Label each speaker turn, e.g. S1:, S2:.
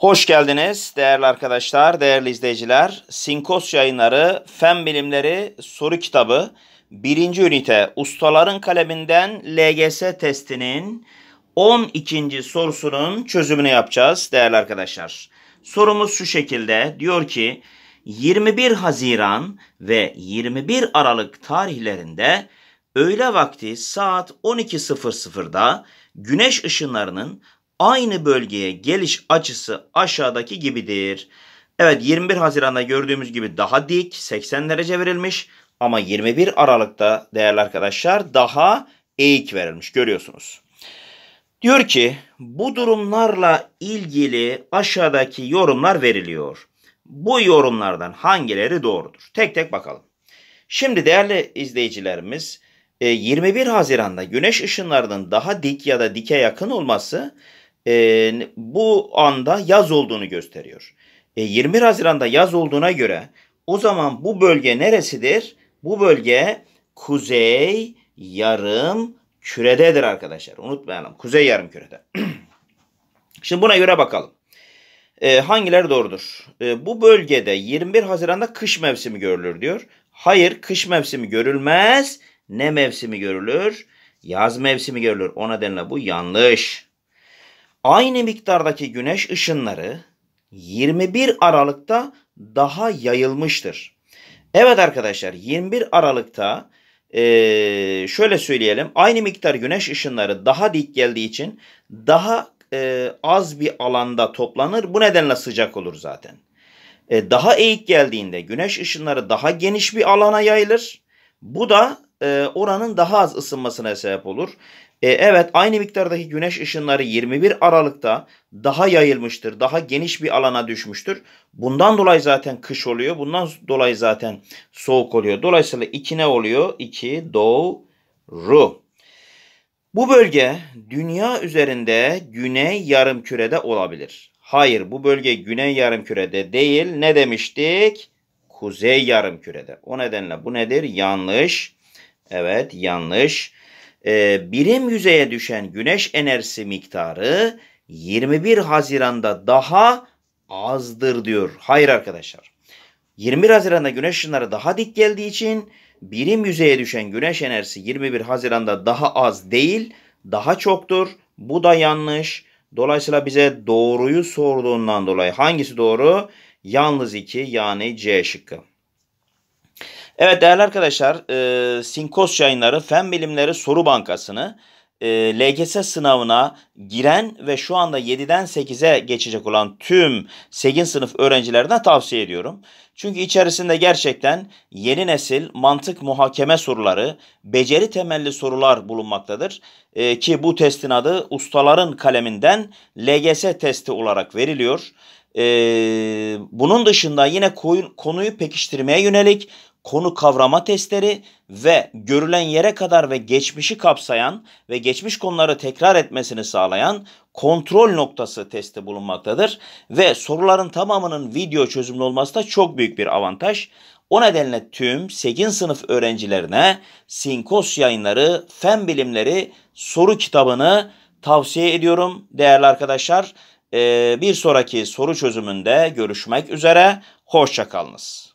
S1: Hoş geldiniz değerli arkadaşlar, değerli izleyiciler. Sinkos yayınları Fen Bilimleri Soru Kitabı Birinci Ünite Ustaların Kaleminden LGS testinin 12. sorusunun çözümünü yapacağız değerli arkadaşlar. Sorumuz şu şekilde diyor ki 21 Haziran ve 21 Aralık tarihlerinde öğle vakti saat 12.00'da güneş ışınlarının aynı bölgeye geliş açısı aşağıdaki gibidir. Evet 21 Haziran'da gördüğümüz gibi daha dik 80 derece verilmiş ama 21 Aralık'ta değerli arkadaşlar daha eğik verilmiş görüyorsunuz. Diyor ki bu durumlarla ilgili aşağıdaki yorumlar veriliyor. Bu yorumlardan hangileri doğrudur? Tek tek bakalım. Şimdi değerli izleyicilerimiz 21 e, Haziran'da güneş ışınlarının daha dik ya da dike yakın olması e, bu anda yaz olduğunu gösteriyor. E, 20 Haziran'da yaz olduğuna göre o zaman bu bölge neresidir? Bu bölge kuzey yarım kürededir arkadaşlar. Unutmayalım. Kuzey yarım kürede. Şimdi buna göre bakalım. E, hangileri doğrudur? E, bu bölgede 21 Haziran'da kış mevsimi görülür diyor. Hayır kış mevsimi görülmez. Ne mevsimi görülür? Yaz mevsimi görülür. O nedenle bu yanlış aynı miktardaki güneş ışınları 21 Aralık'ta daha yayılmıştır. Evet arkadaşlar 21 Aralık'ta e, şöyle söyleyelim aynı miktar güneş ışınları daha dik geldiği için daha e, az bir alanda toplanır. Bu nedenle sıcak olur zaten. E, daha eğik geldiğinde güneş ışınları daha geniş bir alana yayılır. Bu da e, oranın daha az ısınmasına sebep olur. E, evet aynı miktardaki güneş ışınları 21 Aralık'ta daha yayılmıştır. Daha geniş bir alana düşmüştür. Bundan dolayı zaten kış oluyor. Bundan dolayı zaten soğuk oluyor. Dolayısıyla 2 ne oluyor? 2 doğru. Bu bölge dünya üzerinde güney yarım kürede olabilir. Hayır bu bölge güney yarım kürede değil. Ne demiştik? Kuzey yarım kürede. O nedenle bu nedir? Yanlış. Evet yanlış. Ee, birim yüzeye düşen güneş enerjisi miktarı 21 Haziran'da daha azdır diyor. Hayır arkadaşlar. 21 Haziran'da güneş ışınları daha dik geldiği için birim yüzeye düşen güneş enerjisi 21 Haziran'da daha az değil, daha çoktur. Bu da yanlış. Dolayısıyla bize doğruyu sorduğundan dolayı hangisi doğru? Yalnız 2 yani C şıkkı. Evet değerli arkadaşlar, e, Sinkos yayınları Fen Bilimleri Soru Bankası'nı e, LGS sınavına giren ve şu anda 7'den 8'e geçecek olan tüm 8. sınıf öğrencilerine tavsiye ediyorum. Çünkü içerisinde gerçekten yeni nesil mantık muhakeme soruları, beceri temelli sorular bulunmaktadır. E, ki bu testin adı ustaların kaleminden LGS testi olarak veriliyor. Ee, bunun dışında yine konuyu pekiştirmeye yönelik konu kavrama testleri ve görülen yere kadar ve geçmişi kapsayan ve geçmiş konuları tekrar etmesini sağlayan kontrol noktası testi bulunmaktadır ve soruların tamamının video çözümlü olması da çok büyük bir avantaj. O nedenle tüm 8. sınıf öğrencilerine Sinkos Yayınları Fen Bilimleri soru kitabını tavsiye ediyorum değerli arkadaşlar. bir sonraki soru çözümünde görüşmek üzere. Hoşçakalınız.